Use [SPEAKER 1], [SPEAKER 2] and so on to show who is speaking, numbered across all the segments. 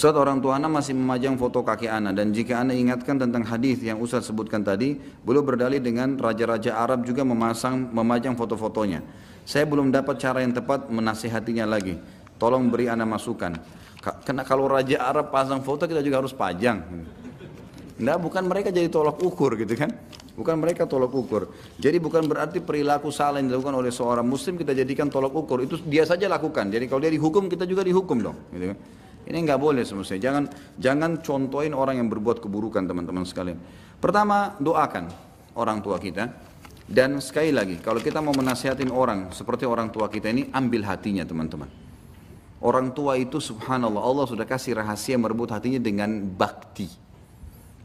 [SPEAKER 1] Ustaz orang tua Ana masih memajang foto kakek ana dan jika ana ingatkan tentang hadis yang Ustaz sebutkan tadi, beliau berdalih dengan raja-raja Arab juga memasang memajang foto-fotonya. Saya belum dapat cara yang tepat menasihatinya lagi. Tolong beri ana masukan. Karena kalau raja Arab pasang foto kita juga harus pajang. Nah, bukan mereka jadi tolak ukur gitu kan. Bukan mereka tolak ukur. Jadi bukan berarti perilaku salah yang dilakukan oleh seorang muslim kita jadikan tolak ukur. Itu dia saja lakukan. Jadi kalau dia dihukum kita juga dihukum dong. Gitu kan. Ini nggak boleh semestinya. Jangan jangan contohin orang yang berbuat keburukan teman-teman sekalian. Pertama doakan orang tua kita. Dan sekali lagi kalau kita mau menasihatin orang seperti orang tua kita ini ambil hatinya teman-teman. Orang tua itu subhanallah Allah sudah kasih rahasia merebut hatinya dengan bakti.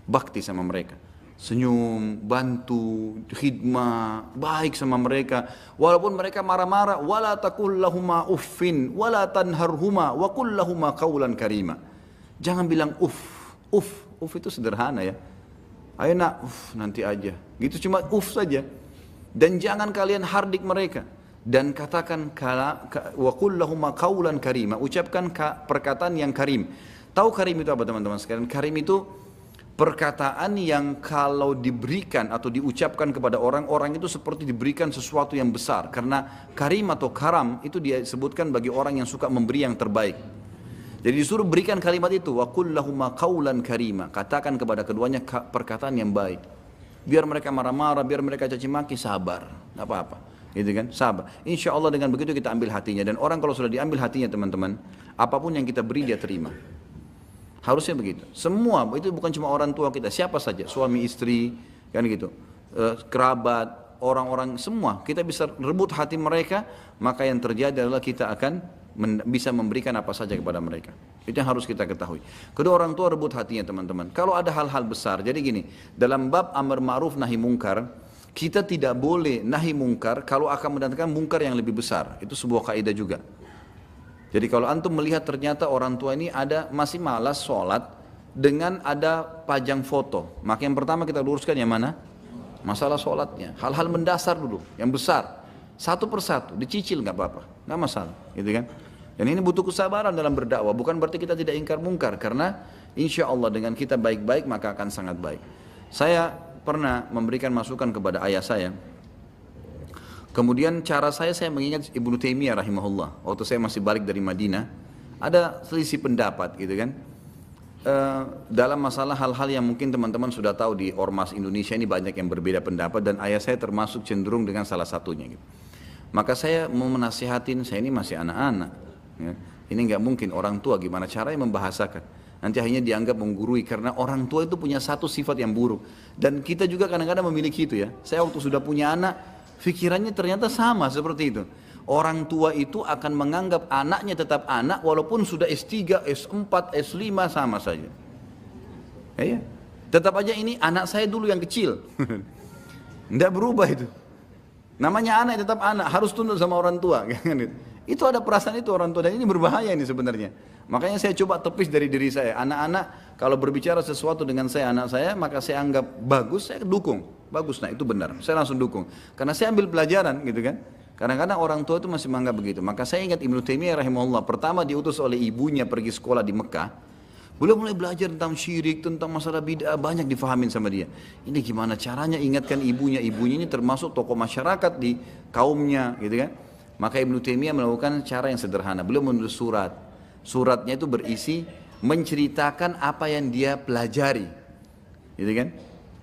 [SPEAKER 1] Bakti sama mereka senyum, bantu, khidmah, baik sama mereka. Walaupun mereka marah-marah, wala takul lahuma uffin, wala tanharhuma, wa kullahuma lahuma kaulan karima. Jangan bilang uff, uff, uff itu sederhana ya. Ayo nak, uff nanti aja. Gitu cuma uff saja. Dan jangan kalian hardik mereka. Dan katakan kala, ka, wa kullahuma lahuma kaulan karima. Ucapkan ka, perkataan yang karim. Tahu karim itu apa teman-teman sekalian? Karim itu perkataan yang kalau diberikan atau diucapkan kepada orang, orang itu seperti diberikan sesuatu yang besar. Karena karim atau karam itu disebutkan bagi orang yang suka memberi yang terbaik. Jadi disuruh berikan kalimat itu, wa kullahuma kaulan karima. Katakan kepada keduanya perkataan yang baik. Biar mereka marah-marah, biar mereka caci maki, sabar. Tidak apa-apa. Gitu kan? Sabar. Insya Allah dengan begitu kita ambil hatinya. Dan orang kalau sudah diambil hatinya teman-teman, apapun yang kita beri dia terima. Harusnya begitu. Semua itu bukan cuma orang tua kita, siapa saja, suami istri, kan gitu, e, kerabat, orang-orang semua. Kita bisa rebut hati mereka, maka yang terjadi adalah kita akan men- bisa memberikan apa saja kepada mereka. Itu yang harus kita ketahui. Kedua orang tua rebut hatinya teman-teman. Kalau ada hal-hal besar, jadi gini, dalam bab amar ma'ruf nahi mungkar, kita tidak boleh nahi mungkar kalau akan mendatangkan mungkar yang lebih besar. Itu sebuah kaidah juga. Jadi kalau antum melihat ternyata orang tua ini ada masih malas sholat dengan ada pajang foto. Maka yang pertama kita luruskan yang mana? Masalah sholatnya. Hal-hal mendasar dulu, yang besar. Satu persatu, dicicil nggak apa-apa, Gak masalah, gitu kan? Dan ini butuh kesabaran dalam berdakwah. Bukan berarti kita tidak ingkar mungkar, karena insya Allah dengan kita baik-baik maka akan sangat baik. Saya pernah memberikan masukan kepada ayah saya Kemudian cara saya, saya mengingat Ibnu Taimiyah rahimahullah. Waktu saya masih balik dari Madinah, ada selisih pendapat gitu kan. E, dalam masalah hal-hal yang mungkin teman-teman sudah tahu di Ormas Indonesia ini banyak yang berbeda pendapat dan ayah saya termasuk cenderung dengan salah satunya gitu. Maka saya mau menasihatin, saya ini masih anak-anak. Ya. Ini nggak mungkin orang tua gimana caranya membahasakan nanti hanya dianggap menggurui karena orang tua itu punya satu sifat yang buruk dan kita juga kadang-kadang memiliki itu ya saya waktu sudah punya anak Fikirannya ternyata sama seperti itu. Orang tua itu akan menganggap anaknya tetap anak walaupun sudah S3, S4, S5 sama saja. Eh, ya. Tetap aja ini anak saya dulu yang kecil. Tidak berubah itu. Namanya anak tetap anak, harus tunduk sama orang tua. Kan gitu. itu ada perasaan itu orang tua dan ini berbahaya ini sebenarnya. Makanya saya coba tepis dari diri saya. Anak-anak kalau berbicara sesuatu dengan saya, anak saya, maka saya anggap bagus, saya dukung bagus nah itu benar saya langsung dukung karena saya ambil pelajaran gitu kan kadang-kadang orang tua itu masih menganggap begitu maka saya ingat Ibnu Taimiyah rahimahullah pertama diutus oleh ibunya pergi sekolah di Mekah Beliau mulai belajar tentang syirik, tentang masalah bid'ah, banyak difahamin sama dia. Ini gimana caranya ingatkan ibunya, ibunya ini termasuk tokoh masyarakat di kaumnya gitu kan. Maka Ibnu Taimiyah melakukan cara yang sederhana, beliau menulis surat. Suratnya itu berisi menceritakan apa yang dia pelajari. Gitu kan?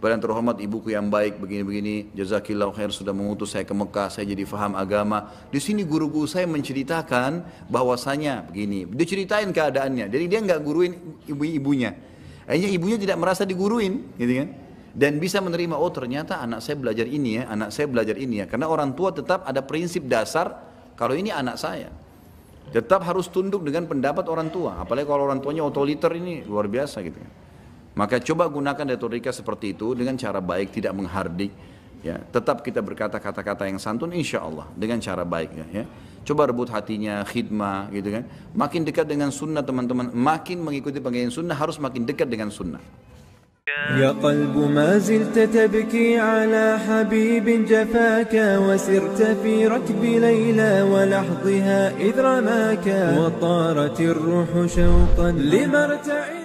[SPEAKER 1] Badan terhormat ibuku yang baik begini-begini, jazakillah khair sudah mengutus saya ke Mekah, saya jadi faham agama. Di sini guru-guru saya menceritakan bahwasanya begini. Dia ceritain keadaannya. Jadi dia nggak guruin ibu-ibunya. Akhirnya ibunya tidak merasa diguruin, gitu kan? Dan bisa menerima, oh ternyata anak saya belajar ini ya, anak saya belajar ini ya. Karena orang tua tetap ada prinsip dasar, kalau ini anak saya. Tetap harus tunduk dengan pendapat orang tua. Apalagi kalau orang tuanya otoriter ini luar biasa gitu kan. Maka coba gunakan retorika seperti itu dengan cara baik, tidak menghardik. Ya, tetap kita berkata kata-kata yang santun, insya Allah dengan cara baik. Ya, ya. Coba rebut hatinya, khidmah, gitu kan. Makin dekat dengan sunnah teman-teman, makin mengikuti pengajian sunnah harus makin dekat dengan sunnah. يا قلب ما زلت تبكي على حبيب جفاك وسرت في ركب ليلى ولحظها إذ رماك وطارت الروح شوقا لمرتعي